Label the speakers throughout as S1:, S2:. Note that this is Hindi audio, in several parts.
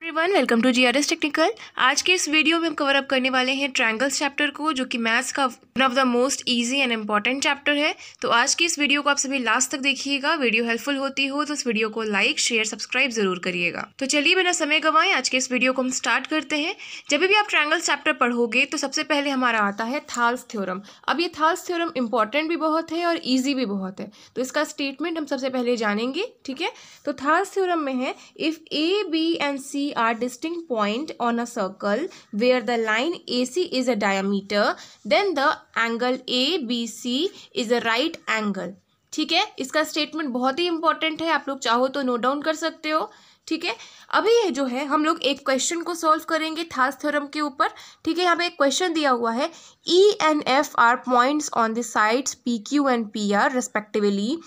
S1: be everyone welcome to GRS technical आज के इस वीडियो में हम कवर अप करने वाले हैं ट्रायंगल्स चैप्टर को जो कि मैथ्स का one of the most easy and important chapter है तो आज की इस वीडियो को आप सभी लास्ट तक देखिएगा वीडियो हेल्पफुल होती हो तो इस वीडियो को लाइक शेयर सब्सक्राइब जरूर करिएगा तो चलिए बिना समय गवाएं आज के इस वीडियो को हम स्टार्ट करते हैं जब भी आप ट्रायंगल्स चैप्टर पढ़ोगे तो सबसे पहले हमारा आता है थाल्स थ्योरम अब ये थाल्स थ्योरम इंपॉर्टेंट भी बहुत है और ईजी भी बहुत है तो इसका स्टेटमेंट हम सबसे पहले जानेंगे ठीक है तो थाल्स थ्योरम में है if A B and C are are distinct point on a circle where the line AC is a diameter, then the angle ABC is a right angle. ठीक है इसका स्टेटमेंट बहुत ही इंपॉर्टेंट है आप लोग चाहो तो नोट डाउन कर सकते हो ठीक है अभी ये जो है हम लोग एक क्वेश्चन को सॉल्व करेंगे थास थ्योरम के ऊपर ठीक है यहाँ पे एक क्वेश्चन दिया हुआ है E and F are points on the sides P Q and P R respectively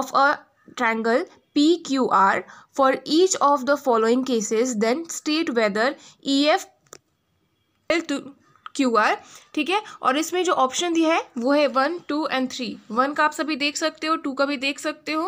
S1: of a triangle PQR for each of the following cases then state whether EF to Q R ठीक है और इसमें जो ऑप्शन दिया है वो है one two and three one का आप सभी देख सकते हो टू का भी देख सकते हो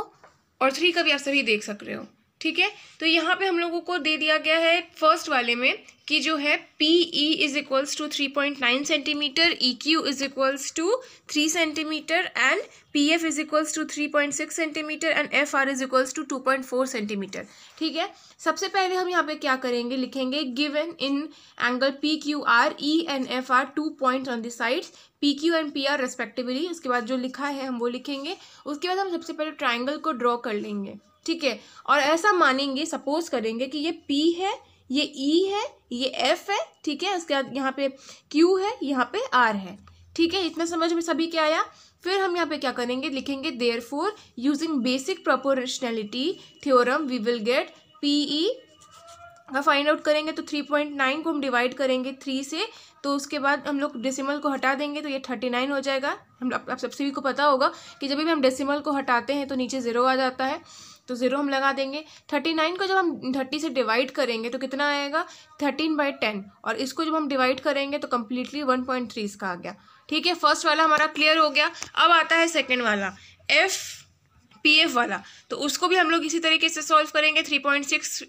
S1: और थ्री का भी आप सभी देख सकते हो ठीक है तो यहाँ पे हम लोगों को दे दिया गया है फर्स्ट वाले में कि जो है P E is equals to three point nine centimetre E Q is equals to three centimetre and P F is equals to three point six centimetre and F R is equals to two point four centimetre ठीक है सबसे पहले हम यहाँ पे क्या करेंगे लिखेंगे given in angle P Q R E and F are two point on the sides P Q and P R respectively उसके बाद जो लिखा है हम वो लिखेंगे उसके बाद हम सबसे पहले ट्राइंगल को ड्रॉ कर लेंगे ठीक है और ऐसा मानेंगे सपोज करेंगे कि ये पी है ये ई e है ये एफ है ठीक है उसके बाद यहाँ पे क्यू है यहाँ पे आर है ठीक है इतना समझ में सभी क्या आया फिर हम यहाँ पे क्या करेंगे लिखेंगे therefore using basic proportionality theorem we will get P E का फाइंड आउट करेंगे तो थ्री पॉइंट नाइन को हम डिवाइड करेंगे थ्री से तो उसके बाद हम लोग डेसिमल को हटा देंगे तो ये थर्टी नाइन हो जाएगा हम आप, सबसे भी सभी को पता होगा कि जब भी हम डेसिमल को हटाते हैं तो नीचे ज़ीरो आ जाता है तो ज़ीरो हम लगा देंगे थर्टी नाइन को जब हम थर्टी से डिवाइड करेंगे तो कितना आएगा थर्टीन बाई टेन और इसको जब हम डिवाइड करेंगे तो कम्प्लीटली वन पॉइंट थ्री इसका आ गया ठीक है फर्स्ट वाला हमारा क्लियर हो गया अब आता है सेकेंड वाला एफ़ पी एफ वाला तो उसको भी हम लोग इसी तरीके से सॉल्व करेंगे three point six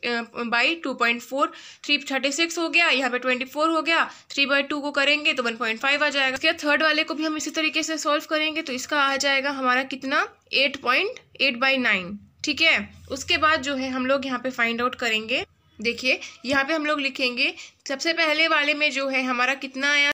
S1: by two point four three thirty six हो गया यहाँ पे ट्वेंटी फोर हो गया थ्री बाई टू को करेंगे तो वन पॉइंट फाइव आ जाएगा क्या थर्ड वाले को भी हम इसी तरीके से सॉल्व करेंगे तो इसका आ जाएगा हमारा कितना eight point eight by nine ठीक है उसके बाद जो है हम लोग यहाँ पे फाइंड आउट करेंगे देखिए यहाँ पे हम लोग लिखेंगे सबसे पहले वाले में जो है हमारा कितना आया